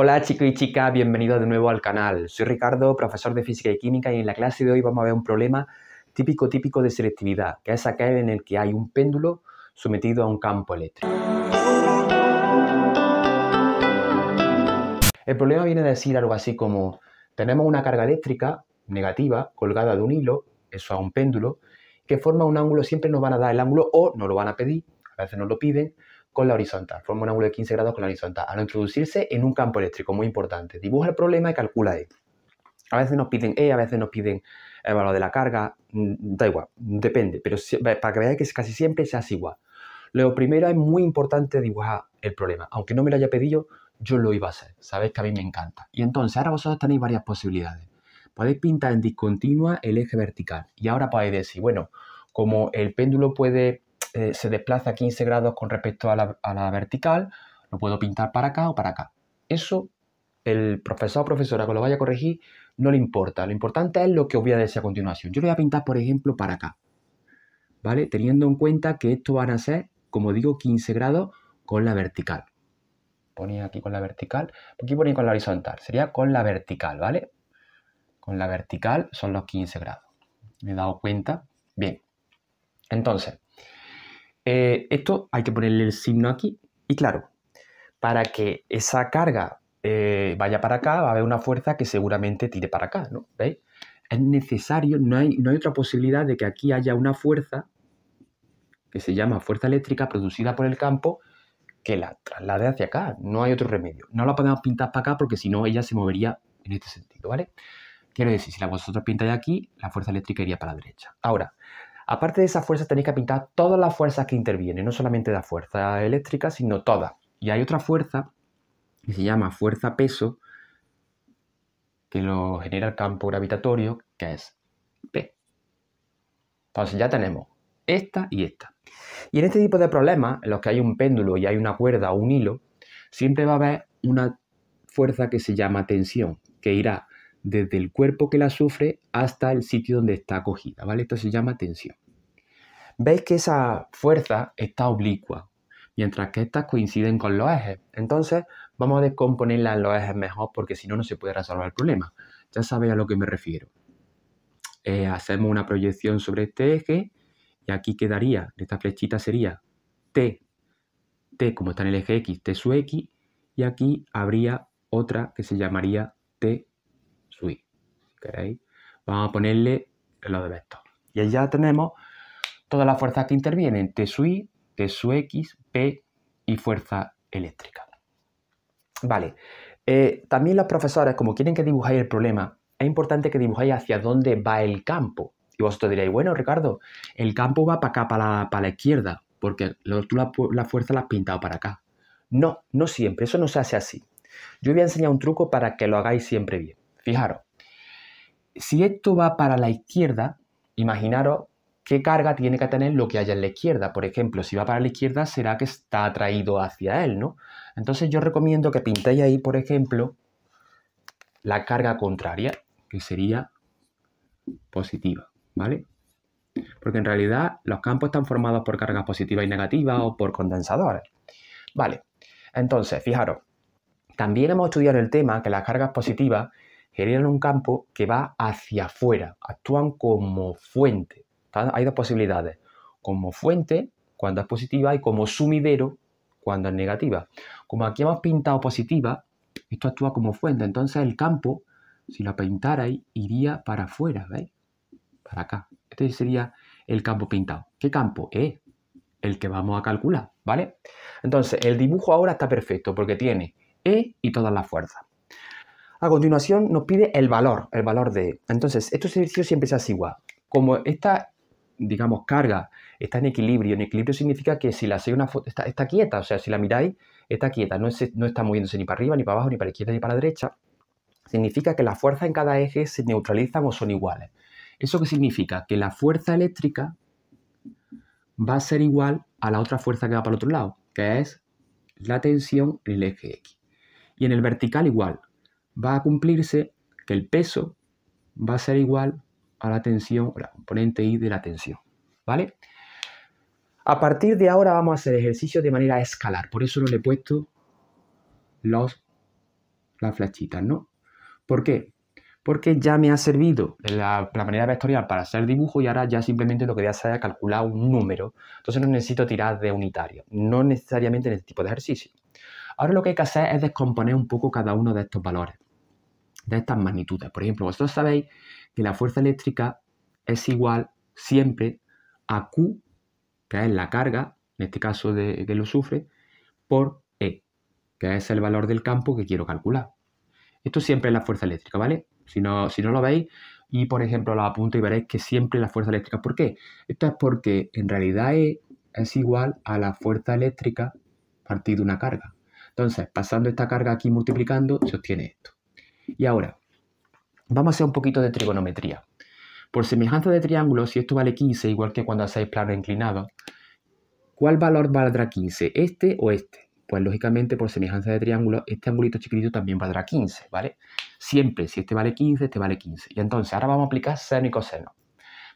Hola chicos y chicas, bienvenidos de nuevo al canal. Soy Ricardo, profesor de Física y Química y en la clase de hoy vamos a ver un problema típico típico de selectividad, que es aquel en el que hay un péndulo sometido a un campo eléctrico. El problema viene a decir algo así como tenemos una carga eléctrica negativa colgada de un hilo, eso a un péndulo, que forma un ángulo, siempre nos van a dar el ángulo o nos lo van a pedir, a veces nos lo piden, con la horizontal, forma un ángulo de 15 grados con la horizontal, al introducirse en un campo eléctrico, muy importante. Dibuja el problema y calcula E. A veces nos piden E, a veces nos piden el valor de la carga, mm, da igual, depende, pero para que veáis que casi siempre se hace igual. Lo primero es muy importante dibujar el problema. Aunque no me lo haya pedido, yo lo iba a hacer. Sabéis que a mí me encanta. Y entonces, ahora vosotros tenéis varias posibilidades. Podéis pintar en discontinua el eje vertical. Y ahora podéis decir, bueno, como el péndulo puede eh, se desplaza 15 grados con respecto a la, vertical, lo puedo pintar para acá o para acá. Eso el profesor o profesora que lo vaya a corregir no le importa. Lo importante es lo que os voy a decir a continuación. Yo lo voy a pintar, por ejemplo, para acá. ¿Vale? Teniendo en cuenta que esto van a ser, como digo, 15 grados con la vertical. Ponía aquí con la vertical. Aquí ponía con la horizontal. Sería con la vertical, ¿vale? Con la vertical son los 15 grados. Me he dado cuenta. Bien. Entonces, eh, esto hay que ponerle el signo aquí y claro, para que esa carga eh, vaya para acá, va a haber una fuerza que seguramente tire para acá, ¿no? ¿Veis? Es necesario, no hay, no hay otra posibilidad de que aquí haya una fuerza que se llama fuerza eléctrica producida por el campo que la traslade hacia acá. No hay otro remedio. No la podemos pintar para acá porque si no ella se movería en este sentido, ¿vale? Quiero decir, si la vosotros pintáis aquí, la fuerza eléctrica iría para la derecha. Ahora, Aparte de esa fuerza, tenéis que pintar todas las fuerzas que intervienen, no solamente la fuerza eléctrica, sino todas. Y hay otra fuerza que se llama fuerza peso, que lo genera el campo gravitatorio, que es P. Entonces ya tenemos esta y esta. Y en este tipo de problemas, en los que hay un péndulo y hay una cuerda o un hilo, siempre va a haber una fuerza que se llama tensión, que irá desde el cuerpo que la sufre hasta el sitio donde está acogida, ¿vale? Esto se llama tensión. Veis que esa fuerza está oblicua, mientras que estas coinciden con los ejes. Entonces, vamos a descomponerla en los ejes mejor porque si no, no se puede resolver el problema. Ya sabéis a lo que me refiero. Eh, hacemos una proyección sobre este eje y aquí quedaría, esta flechita sería T, T como está en el eje X, T sub X, y aquí habría otra que se llamaría T vamos a ponerle lo de vector. Y ahí ya tenemos todas las fuerzas que intervienen, T sub T X, P y fuerza eléctrica. Vale, eh, también los profesores, como quieren que dibujáis el problema, es importante que dibujáis hacia dónde va el campo. Y vosotros diréis, bueno, Ricardo, el campo va para acá, para la, izquierda, porque tú la, la fuerza la has pintado para acá. No, no siempre, eso no se hace así. Yo voy a enseñar un truco para que lo hagáis siempre bien. Fijaros, si esto va para la izquierda, imaginaros qué carga tiene que tener lo que haya en la izquierda. Por ejemplo, si va para la izquierda, será que está atraído hacia él, ¿no? Entonces yo recomiendo que pintéis ahí, por ejemplo, la carga contraria, que sería positiva, ¿vale? Porque en realidad los campos están formados por cargas positivas y negativas o por condensadores. Vale, entonces, fijaros, también hemos estudiado el tema que las cargas positivas generan un campo que va hacia afuera, actúan como fuente. Hay dos posibilidades, como fuente cuando es positiva y como sumidero cuando es negativa. Como aquí hemos pintado positiva, esto actúa como fuente, entonces el campo, si lo pintarais, iría para afuera, ¿veis? Para acá. Este sería el campo pintado. ¿Qué campo? E, el que vamos a calcular, ¿vale? Entonces, el dibujo ahora está perfecto porque tiene E y todas las fuerzas. A continuación nos pide el valor, el valor de... Entonces, estos ejercicios siempre se igual. Como esta, digamos, carga está en equilibrio, en equilibrio significa que si la hacéis una foto, está, quieta, o sea, si la miráis, está quieta, no, no está moviéndose ni para arriba, ni para abajo, ni para la izquierda, ni para la derecha, significa que las fuerzas en cada eje se neutralizan o son iguales. ¿Eso qué significa? Que la fuerza eléctrica va a ser igual a la otra fuerza que va para el otro lado, que es la tensión en el eje X. Y en el vertical igual, va a cumplirse que el peso va a ser igual a la tensión, o la componente I de la tensión, ¿vale? A partir de ahora vamos a hacer ejercicios de manera escalar, por eso no le he puesto los, las flechitas, ¿no? ¿Por qué? Porque ya me ha servido la, la manera vectorial para hacer dibujo y ahora ya simplemente lo que voy a hacer es calcular un número. Entonces no necesito tirar de unitario, no necesariamente en este tipo de ejercicio. Ahora lo que hay que hacer es descomponer un poco cada uno de estos valores de estas magnitudes. Por ejemplo, vosotros sabéis que la fuerza eléctrica es igual siempre a Q, que es la carga, en este caso de, que lo sufre, por E, que es el valor del campo que quiero calcular. Esto siempre es la fuerza eléctrica, ¿vale? Si no, si no lo veis, y por ejemplo lo apunto y veréis que siempre la fuerza eléctrica. ¿Por qué? Esto es porque en realidad E es igual a la fuerza eléctrica partido de una carga. Entonces, pasando esta carga aquí multiplicando, se obtiene esto. Y ahora, vamos a hacer un poquito de trigonometría. Por semejanza de triángulo, si esto vale 15, igual que cuando hacéis plano inclinado, ¿cuál valor valdrá 15? ¿Este o este? Pues lógicamente, por semejanza de triángulo, este angulito chiquitito también valdrá 15, ¿vale? Siempre, si este vale 15, este vale 15. Y entonces, ahora vamos a aplicar seno y coseno.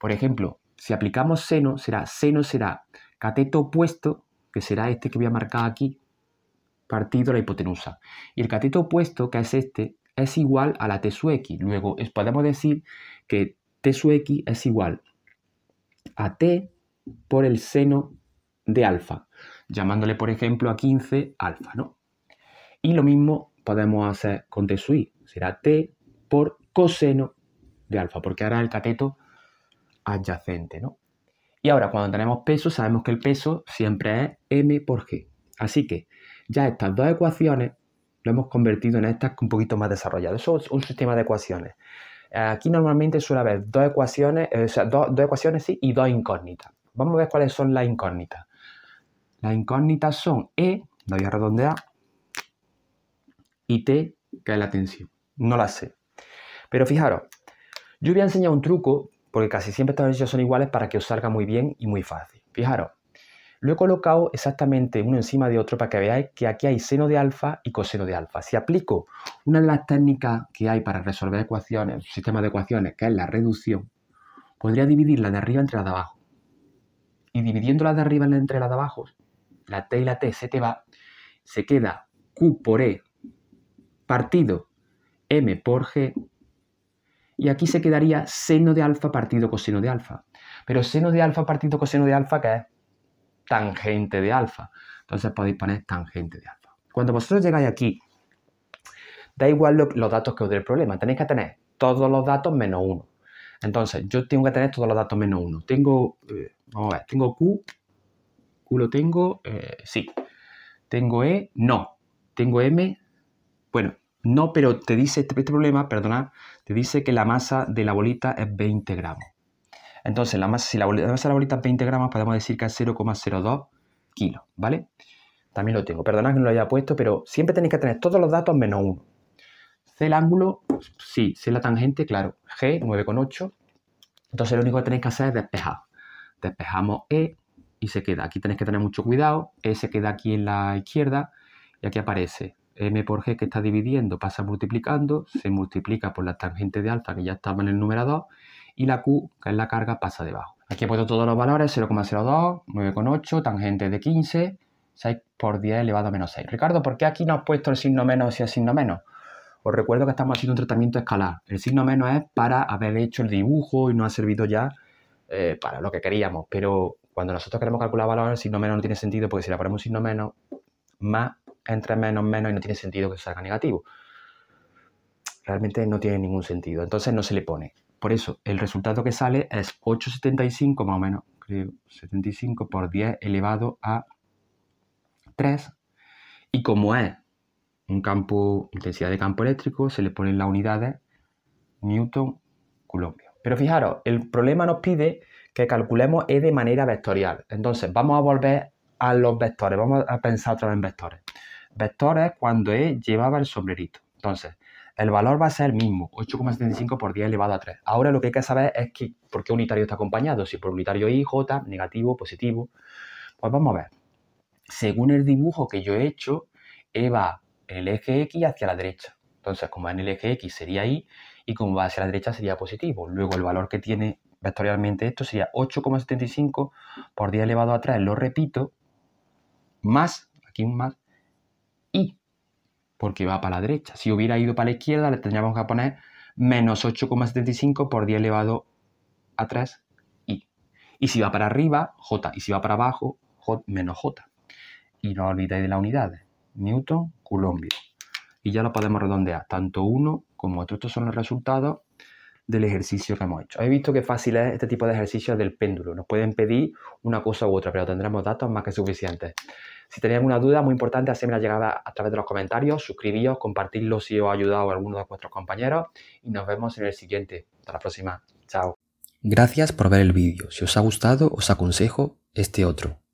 Por ejemplo, si aplicamos seno, será seno será cateto opuesto, que será este que voy a marcar aquí, partido la hipotenusa. Y el cateto opuesto, que es este, es igual a la T sub X. Luego podemos decir que T sub X es igual a T por el seno de alfa, llamándole por ejemplo a 15 alfa, ¿no? Y lo mismo podemos hacer con T sub I, será T por coseno de alfa, porque ahora el cateto adyacente, ¿no? Y ahora cuando tenemos peso, sabemos que el peso siempre es m por g. Así que ya estas dos ecuaciones hemos convertido en estas un poquito más desarrollado Eso es un sistema de ecuaciones. Aquí normalmente suele haber dos ecuaciones, eh, o sea, dos, ecuaciones sí, y dos incógnitas. Vamos a ver cuáles son las incógnitas. Las incógnitas son E, la voy a redondear, y T, que es la tensión. No la sé. Pero fijaros, yo voy a enseñar un truco, porque casi siempre estas ejercicios son iguales para que os salga muy bien y muy fácil. Fijaros, lo he colocado exactamente uno encima de otro para que veáis que aquí hay seno de alfa y coseno de alfa. Si aplico una de las técnicas que hay para resolver ecuaciones, sistema de ecuaciones, que es la reducción, podría dividir la de arriba entre la de abajo. Y dividiendo la de arriba entre la de abajo, la t y la t se te va, se queda q por e partido m por g y aquí se quedaría seno de alfa partido coseno de alfa. Pero seno de alfa partido coseno de alfa, ¿qué es? tangente de alfa. Entonces podéis poner tangente de alfa. Cuando vosotros llegáis aquí, da igual los datos que os dé el problema, tenéis que tener todos los datos menos uno. Entonces, yo tengo que tener todos los datos menos uno. Tengo, eh, vamos a ver, tengo Q, Q lo tengo, eh, sí. Tengo E, no. Tengo M, bueno, no, pero te dice este, este problema, perdona, te dice que la masa de la bolita es 20 gramos. Entonces, la masa, si la, la masa la bolita es 20 gramos, podemos decir que es 0,02 kilos, ¿vale? También lo tengo. Perdona que no lo haya puesto, pero siempre tenéis que tener todos los datos menos uno. C el ángulo, sí. C la tangente, claro. G, 9,8. Entonces, lo único que tenéis que hacer es despejar. Despejamos E y se queda. Aquí tenéis que tener mucho cuidado. E se queda aquí en la izquierda y aquí aparece m por g que está dividiendo pasa multiplicando, se multiplica por la tangente de alfa que ya estaba en el numerador y la Q, que es la carga, pasa debajo. Aquí he puesto todos los valores, 0,02, 9,8, tangente de 15, 6 por 10 elevado a menos 6. Ricardo, ¿por qué aquí no has puesto el signo menos si el signo menos? Os recuerdo que estamos haciendo un tratamiento escalar. El signo menos es para haber hecho el dibujo y no ha servido ya eh, para lo que queríamos. Pero cuando nosotros queremos calcular valores, el signo menos no tiene sentido porque si le ponemos signo menos, más entre menos, menos y no tiene sentido que salga negativo. Realmente no tiene ningún sentido. Entonces no se le pone. Por eso, el resultado que sale es 8,75 más o menos, creo, 75 por 10 elevado a 3. Y como es un campo, intensidad de campo eléctrico, se le ponen las unidades Newton, Colombia. Pero fijaros, el problema nos pide que calculemos E de manera vectorial. Entonces, vamos a volver a los vectores, vamos a pensar otra vez en vectores. Vectores cuando E llevaba el sombrerito. Entonces, el valor va a ser el mismo, 8,75 por 10 elevado a 3. Ahora lo que hay que saber es que, por qué unitario está acompañado, si por unitario I, J, negativo, positivo. Pues vamos a ver. Según el dibujo que yo he hecho, E va en el eje X hacia la derecha. Entonces, como va en el eje X sería I y como va hacia la derecha sería positivo. Luego el valor que tiene vectorialmente esto sería 8,75 por 10 elevado a 3, lo repito, más, aquí un más, porque va para la derecha. Si hubiera ido para la izquierda, le tendríamos que poner menos 8,75 por 10 elevado a 3, i. Y si va para arriba, j. Y si va para abajo, menos j. Y no olvidéis de las unidades. Newton, Colombia. Y ya lo podemos redondear, tanto uno como otro. Estos son los resultados del ejercicio que hemos hecho. He visto que fácil es este tipo de ejercicios del péndulo. Nos pueden pedir una cosa u otra, pero tendremos datos más que suficientes. Si tenéis alguna duda, muy importante, la llegada a través de los comentarios, suscribíos, compartidlo si os ha ayudado alguno de vuestros compañeros y nos vemos en el siguiente. Hasta la próxima. Chao. Gracias por ver el vídeo. Si os ha gustado, os aconsejo este otro.